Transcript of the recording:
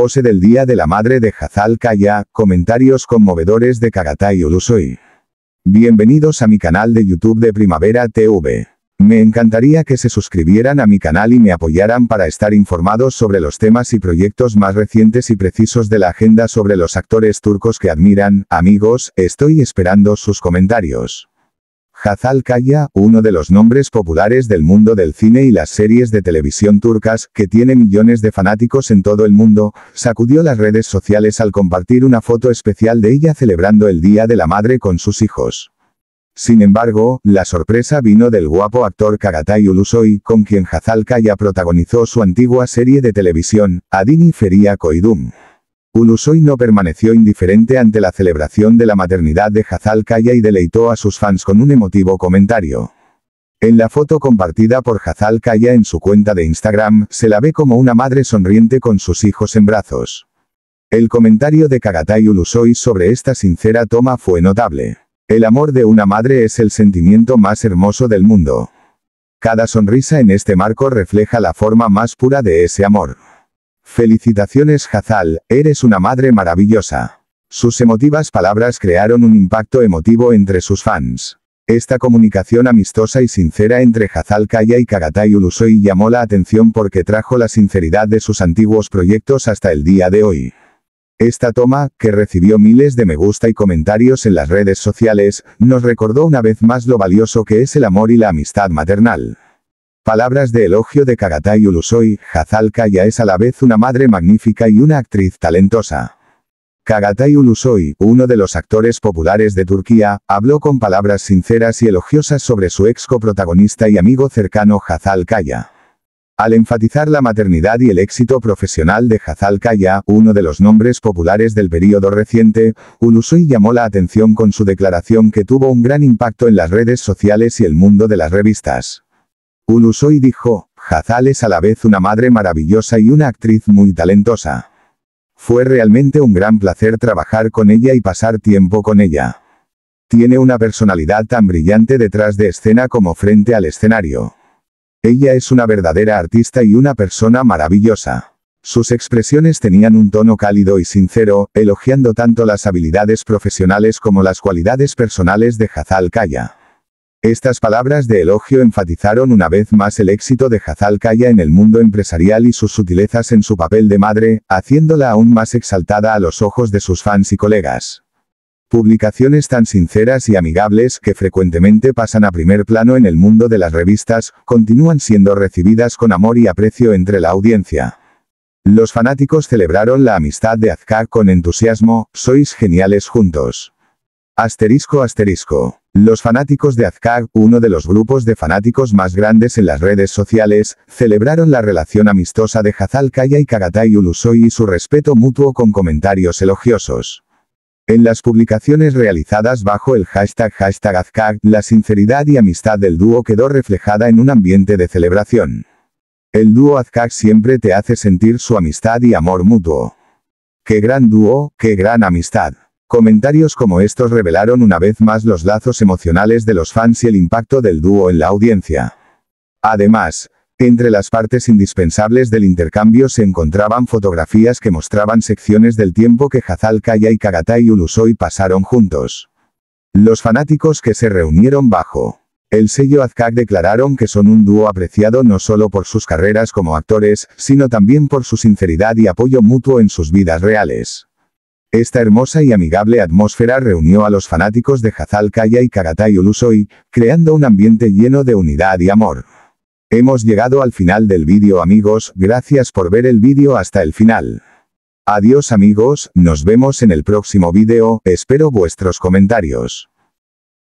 pose del Día de la Madre de Hazal Kaya, comentarios conmovedores de y Ulusoy. Bienvenidos a mi canal de YouTube de Primavera TV. Me encantaría que se suscribieran a mi canal y me apoyaran para estar informados sobre los temas y proyectos más recientes y precisos de la agenda sobre los actores turcos que admiran. Amigos, estoy esperando sus comentarios. Hazal Kaya, uno de los nombres populares del mundo del cine y las series de televisión turcas, que tiene millones de fanáticos en todo el mundo, sacudió las redes sociales al compartir una foto especial de ella celebrando el Día de la Madre con sus hijos. Sin embargo, la sorpresa vino del guapo actor Kagatay Ulusoy, con quien Hazal Kaya protagonizó su antigua serie de televisión, Adini Feria Koidum. Ulusoy no permaneció indiferente ante la celebración de la maternidad de Hazal Kaya y deleitó a sus fans con un emotivo comentario. En la foto compartida por Hazal Kaya en su cuenta de Instagram, se la ve como una madre sonriente con sus hijos en brazos. El comentario de Kagatai Ulusoy sobre esta sincera toma fue notable. El amor de una madre es el sentimiento más hermoso del mundo. Cada sonrisa en este marco refleja la forma más pura de ese amor. Felicitaciones Hazal, eres una madre maravillosa. Sus emotivas palabras crearon un impacto emotivo entre sus fans. Esta comunicación amistosa y sincera entre Hazal Kaya y Kagatay Ulusoy llamó la atención porque trajo la sinceridad de sus antiguos proyectos hasta el día de hoy. Esta toma, que recibió miles de me gusta y comentarios en las redes sociales, nos recordó una vez más lo valioso que es el amor y la amistad maternal. Palabras de elogio de Kagatay Ulusoy, Hazal Kaya es a la vez una madre magnífica y una actriz talentosa. Kagatay Ulusoy, uno de los actores populares de Turquía, habló con palabras sinceras y elogiosas sobre su ex coprotagonista y amigo cercano Hazal Kaya. Al enfatizar la maternidad y el éxito profesional de Hazal Kaya, uno de los nombres populares del período reciente, Ulusoy llamó la atención con su declaración que tuvo un gran impacto en las redes sociales y el mundo de las revistas y dijo, Hazal es a la vez una madre maravillosa y una actriz muy talentosa. Fue realmente un gran placer trabajar con ella y pasar tiempo con ella. Tiene una personalidad tan brillante detrás de escena como frente al escenario. Ella es una verdadera artista y una persona maravillosa. Sus expresiones tenían un tono cálido y sincero, elogiando tanto las habilidades profesionales como las cualidades personales de Hazal Kaya. Estas palabras de elogio enfatizaron una vez más el éxito de Hazal Kaya en el mundo empresarial y sus sutilezas en su papel de madre, haciéndola aún más exaltada a los ojos de sus fans y colegas. Publicaciones tan sinceras y amigables que frecuentemente pasan a primer plano en el mundo de las revistas, continúan siendo recibidas con amor y aprecio entre la audiencia. Los fanáticos celebraron la amistad de Azkar con entusiasmo, sois geniales juntos. Asterisco asterisco. Los fanáticos de Azkag, uno de los grupos de fanáticos más grandes en las redes sociales, celebraron la relación amistosa de Hazal Kaya y Kagatay Ulusoy y su respeto mutuo con comentarios elogiosos. En las publicaciones realizadas bajo el hashtag hashtag Azkag, la sinceridad y amistad del dúo quedó reflejada en un ambiente de celebración. El dúo Azkag siempre te hace sentir su amistad y amor mutuo. ¡Qué gran dúo, qué gran amistad! Comentarios como estos revelaron una vez más los lazos emocionales de los fans y el impacto del dúo en la audiencia. Además, entre las partes indispensables del intercambio se encontraban fotografías que mostraban secciones del tiempo que Hazal Kaya y Kagatai Ulusoy pasaron juntos. Los fanáticos que se reunieron bajo el sello Azkak declararon que son un dúo apreciado no solo por sus carreras como actores, sino también por su sinceridad y apoyo mutuo en sus vidas reales. Esta hermosa y amigable atmósfera reunió a los fanáticos de Hazal Kaya y Kagatay Ulusoy, creando un ambiente lleno de unidad y amor. Hemos llegado al final del vídeo amigos, gracias por ver el vídeo hasta el final. Adiós amigos, nos vemos en el próximo vídeo, espero vuestros comentarios.